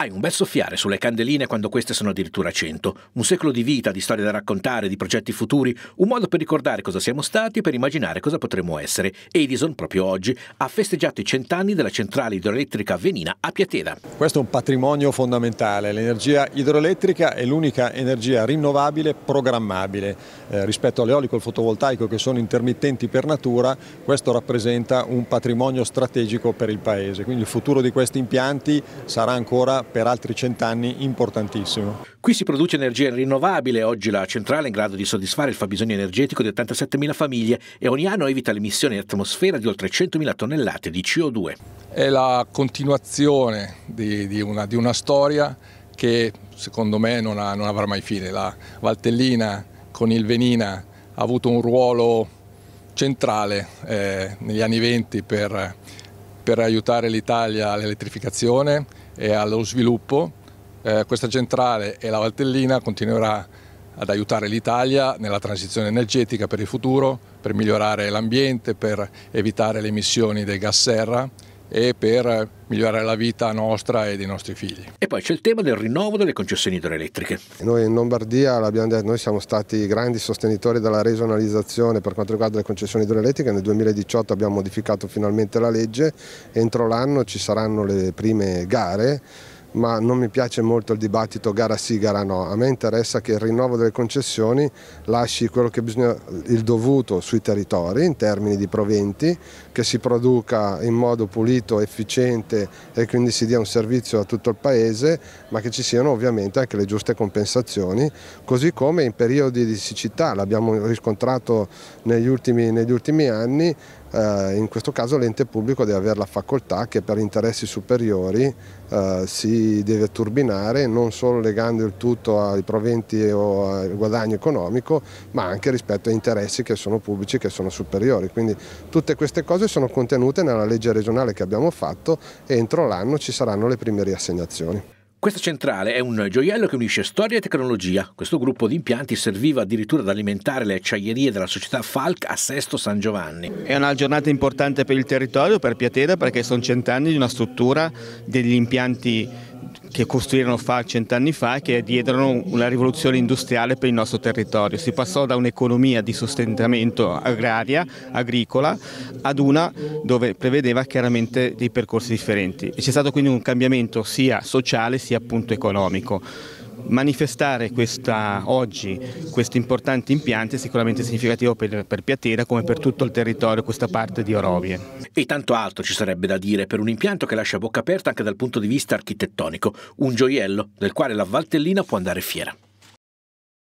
Hai un bel soffiare sulle candeline quando queste sono addirittura 100. Un secolo di vita, di storie da raccontare, di progetti futuri, un modo per ricordare cosa siamo stati e per immaginare cosa potremmo essere. Edison, proprio oggi, ha festeggiato i cent'anni della centrale idroelettrica Venina a Piatena. Questo è un patrimonio fondamentale. L'energia idroelettrica è l'unica energia rinnovabile programmabile. Eh, rispetto all'eolico e al fotovoltaico che sono intermittenti per natura, questo rappresenta un patrimonio strategico per il Paese. Quindi il futuro di questi impianti sarà ancora per altri cent'anni importantissimo. Qui si produce energia rinnovabile, oggi la centrale è in grado di soddisfare il fabbisogno energetico di 87.000 famiglie e ogni anno evita l'emissione in atmosfera di oltre 100.000 tonnellate di CO2. È la continuazione di, di, una, di una, storia che secondo me non, ha, non avrà mai fine. La Valtellina con il Venina ha avuto un ruolo centrale eh, negli anni 20 per per aiutare l'Italia all'elettrificazione e allo sviluppo. Eh, questa centrale e la Valtellina continuerà ad aiutare l'Italia nella transizione energetica per il futuro, per migliorare l'ambiente, per evitare le emissioni dei gas serra e per migliorare la vita nostra e dei nostri figli. E poi c'è il tema del rinnovo delle concessioni idroelettriche. Noi in Lombardia, detto, noi siamo stati grandi sostenitori della regionalizzazione per quanto riguarda le concessioni idroelettriche, nel 2018 abbiamo modificato finalmente la legge, entro l'anno ci saranno le prime gare ma non mi piace molto il dibattito gara sì, gara no. A me interessa che il rinnovo delle concessioni lasci quello che bisogna, il dovuto sui territori in termini di proventi, che si produca in modo pulito, efficiente e quindi si dia un servizio a tutto il Paese, ma che ci siano ovviamente anche le giuste compensazioni, così come in periodi di siccità, l'abbiamo riscontrato negli ultimi, negli ultimi anni, eh, in questo caso l'ente pubblico deve avere la facoltà che per interessi superiori eh, si deve turbinare non solo legando il tutto ai proventi o al guadagno economico ma anche rispetto a interessi che sono pubblici che sono superiori quindi tutte queste cose sono contenute nella legge regionale che abbiamo fatto e entro l'anno ci saranno le prime riassegnazioni. Questa centrale è un gioiello che unisce storia e tecnologia. Questo gruppo di impianti serviva addirittura ad alimentare le acciaierie della società Falc a Sesto San Giovanni. È una giornata importante per il territorio, per Piateda, perché sono cent'anni di una struttura degli impianti che costruirono fa cent'anni fa e che diedero una rivoluzione industriale per il nostro territorio. Si passò da un'economia di sostentamento agraria, agricola, ad una dove prevedeva chiaramente dei percorsi differenti. E c'è stato quindi un cambiamento sia sociale sia appunto economico manifestare questa, oggi questo importante impianto è sicuramente significativo per, per Piatera come per tutto il territorio, questa parte di Orovie. E tanto altro ci sarebbe da dire per un impianto che lascia bocca aperta anche dal punto di vista architettonico, un gioiello del quale la Valtellina può andare fiera.